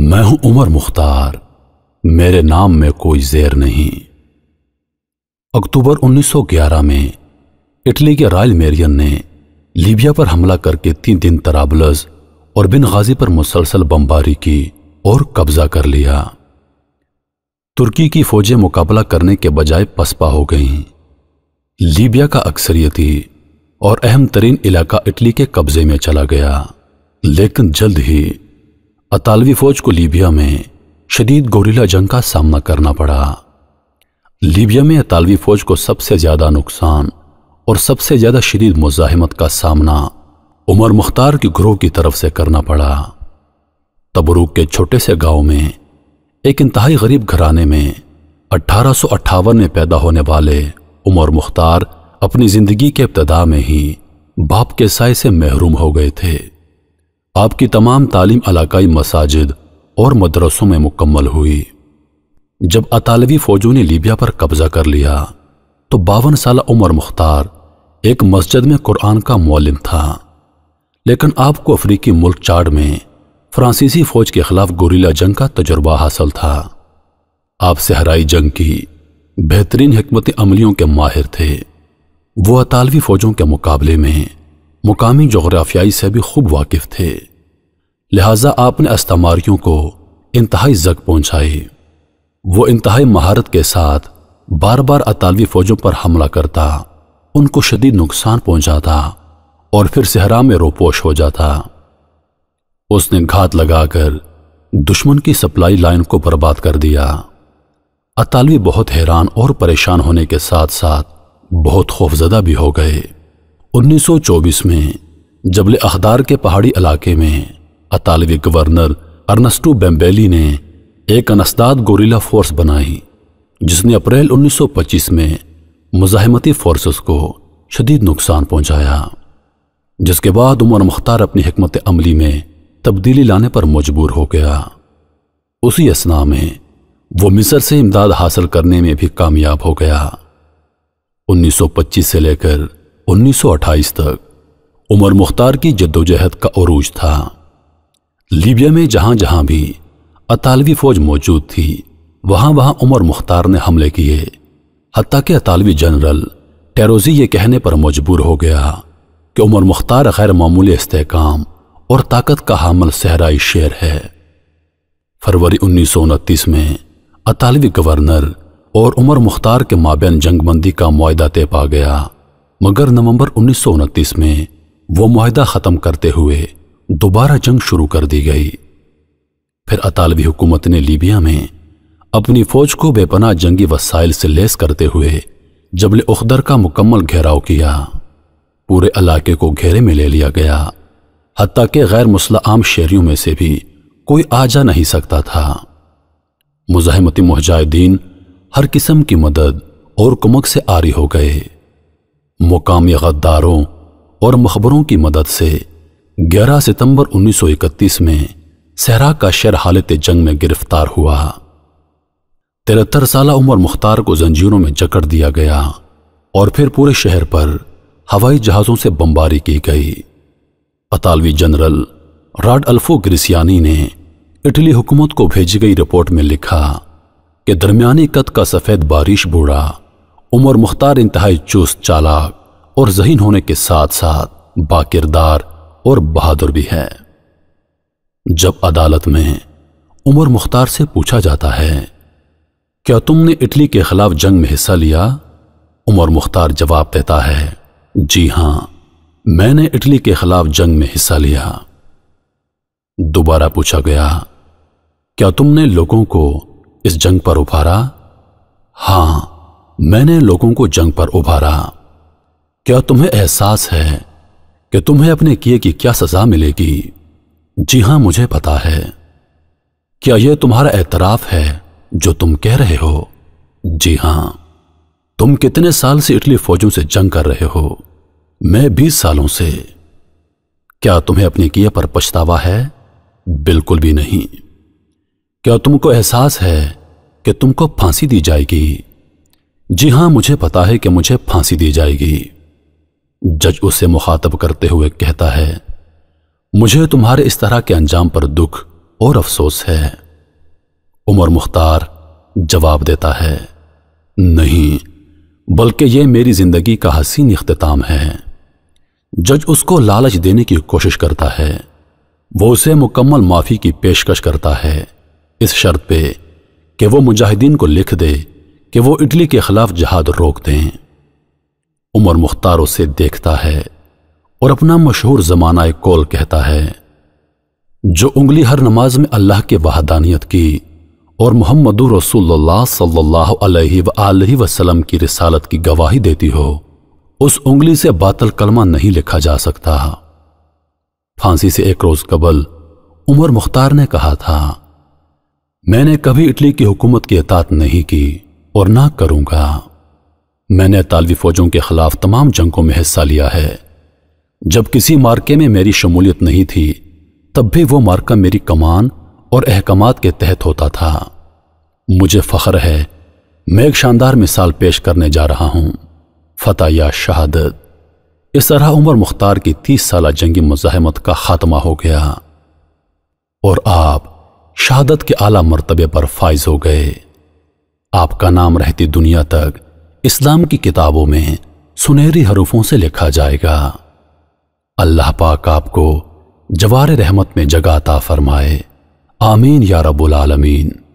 मैं हूं उमर मुख्तार मेरे नाम में कोई जेर नहीं अक्टूबर 1911 में इटली के रॉयल मेरियन ने लीबिया पर हमला करके तीन दिन तराबलस और बिन गाजी पर मुसलसल बमबारी की और कब्जा कर लिया तुर्की की फौजें मुकाबला करने के बजाय पसपा हो गईं। लीबिया का अक्सरियती और अहम तरीन इलाका इटली के कब्जे में चला गया लेकिन जल्द ही अतालवी फौज को लीबिया में शदीद गोरिला जंग का सामना करना पड़ा लीबिया में अतालवी फौज को सबसे ज्यादा नुकसान और सबसे ज्यादा शदीद मुजाहमत का सामना उमर मुख्तार के ग्रोह की तरफ से करना पड़ा तबरूक के छोटे से गांव में एक इंतहाई गरीब घराने में अट्ठारह में पैदा होने वाले उमर मुख्तार अपनी जिंदगी के इब्तदा में ही बाप के साय से महरूम हो गए थे आपकी तमाम तालीम इलाकई मसाजिद और मदरसों में मुकम्मल हुई जब अतालवी फौजों ने लीबिया पर कब्जा कर लिया तो बावन साल उमर मुख्तार एक मस्जिद में कुरान का मौलिम था लेकिन आपको अफ्रीकी मुल्क चाड में फ्रांसीसी फौज के खिलाफ गोरीला जंग का तजुर्बा हासिल था आप सहराई जंग की बेहतरीन हमत अमलियों के माहिर थे वो अतालवी फौजों के मुकाबले में मुकामी जोग्राफियाई से भी खूब वाकिफ थे लिहाजा आपने अस्तमारियों को इंतहाई जग पहुंचाई वो इंतहाई महारत के साथ बार बार अतालवी फौजों पर हमला करता उनको शदीद नुकसान पहुंचाता और फिर सेहरा में रोपोश हो जाता उसने घात लगाकर दुश्मन की सप्लाई लाइन को बर्बाद कर दिया अतालवी बहुत हैरान और परेशान होने के साथ साथ बहुत खौफजदा भी हो गए 1924 में जबल अखदार के पहाड़ी इलाके में अतालवी गवर्नर अर्नस्टो बेम्बेली ने एक अनस्ताद गोरिला फोर्स बनाई जिसने अप्रैल 1925 में मुजाहमती फोर्सेस को शदीद नुकसान पहुंचाया जिसके बाद उमर मुख्तार अपनी हमत अमली में तब्दीली लाने पर मजबूर हो गया उसी असना में वो मिसर से इमदाद हासिल करने में भी कामयाब हो गया 1925 से लेकर 1928 तक उमर मुख्तार की जद्दोजहद का अरूज था लीबिया में जहां जहां भी अतालवी फौज मौजूद थी वहां वहां उमर मुख्तार ने हमले किए हती कि अतालवी जनरल टेरोजी ये कहने पर मजबूर हो गया कि उमर मुख्तार गैर मामूली इसकाम और ताकत का हामल सहराई शेर है फरवरी उन्नीस सौ उनतीस में अतालवी गवर्नर और उमर मुख्तार के माबेन जंगबंदी का माहा तय पा गया मगर नवंबर उन्नीस सौ उनतीस में वो माहा ख़त्म करते हुए दोबारा जंग शुरू कर दी गई फिर अतालवी हुकूमत ने लीबिया में अपनी फौज को बेपनाह जंगी वसाइल से लेस करते हुए जबल उखदर का मुकम्मल घेराव किया पूरे इलाके को घेरे में ले लिया गया हती के गैर आम शहरियों में से भी कोई आ जा नहीं सकता था मुजाहमती मुहजाहिदीन हर किस्म की मदद और कुमक से आरी हो गए मुकामी गद्दारों और मखबरों की मदद से 11 सितंबर 1931 में सहरा का शहर हालत जंग में गिरफ्तार हुआ तिरहत्तर साल उमर मुख्तार को जंजीरों में जकड़ दिया गया और फिर पूरे शहर पर हवाई जहाज़ों से बमबारी की गई अतालवी जनरल राड अल्फो ग्रिसियानी ने इटली हुकूमत को भेजी गई रिपोर्ट में लिखा कि दरमियानी कद का सफ़ेद बारिश बूढ़ा उमर मुख्तार इंतहाई चुस्त चालाक और जहीन होने के साथ साथ बाकिरदार और बहादुर भी है जब अदालत में उमर मुख्तार से पूछा जाता है क्या तुमने इटली के खिलाफ जंग में हिस्सा लिया उमर मुख्तार जवाब देता है जी हां मैंने इटली के खिलाफ जंग में हिस्सा लिया दोबारा पूछा गया क्या तुमने लोगों को इस जंग पर उभारा हां मैंने लोगों को जंग पर उभारा क्या तुम्हें एहसास है कि तुम्हें अपने किए की क्या सजा मिलेगी जी हां मुझे पता है क्या यह तुम्हारा एतराफ है जो तुम कह रहे हो जी हां तुम कितने साल से इटली फौजों से जंग कर रहे हो मैं बीस सालों से क्या तुम्हें अपने किए पर पछतावा है बिल्कुल भी नहीं क्या तुमको एहसास है कि तुमको फांसी दी जाएगी जी हां मुझे पता है कि मुझे फांसी दी जाएगी जज उसे मुखातब करते हुए कहता है मुझे तुम्हारे इस तरह के अंजाम पर दुख और अफसोस है उमर मुख्तार जवाब देता है नहीं बल्कि यह मेरी जिंदगी का हसीन अख्ताम है जज उसको लालच देने की कोशिश करता है वो उसे मुकम्मल माफ़ी की पेशकश करता है इस शर्त पे कि वो मुजाहिदीन को लिख दे कि वो इटली के खिलाफ जहाद रोक दें उमर मुख्तार उसे देखता है और अपना मशहूर जमाना कौल कहता है जो उंगली हर नमाज में अल्लाह के वाहदानियत की और मोहम्मद रसूलुल्लाह वसल्लम की रिसालत की गवाही देती हो उस उंगली से बातल कलमा नहीं लिखा जा सकता फांसी से एक रोज कबल उमर मुख्तार ने कहा था मैंने कभी इटली की हुकूमत की अतात नहीं की और ना करूंगा मैंने तालवी फौजों के खिलाफ तमाम जंगों में हिस्सा लिया है जब किसी मार्के में मेरी शमूलियत नहीं थी तब भी वो मार्का मेरी कमान और अहकाम के तहत होता था मुझे फ़ख्र है मैं एक शानदार मिसाल पेश करने जा रहा हूं फतह या शहादत इस तरह उमर मुख्तार की तीस साल जंगी मुजाहमत का खात्मा हो गया और आप शहादत के आला मरतबे पर फाइज हो गए आपका नाम रहती दुनिया तक इस्लाम की किताबों में सुनहरी हरूफों से लिखा जाएगा अल्लाह पाक आपको जवार रहमत में जगाता फरमाए आमीन या रबुल आलमीन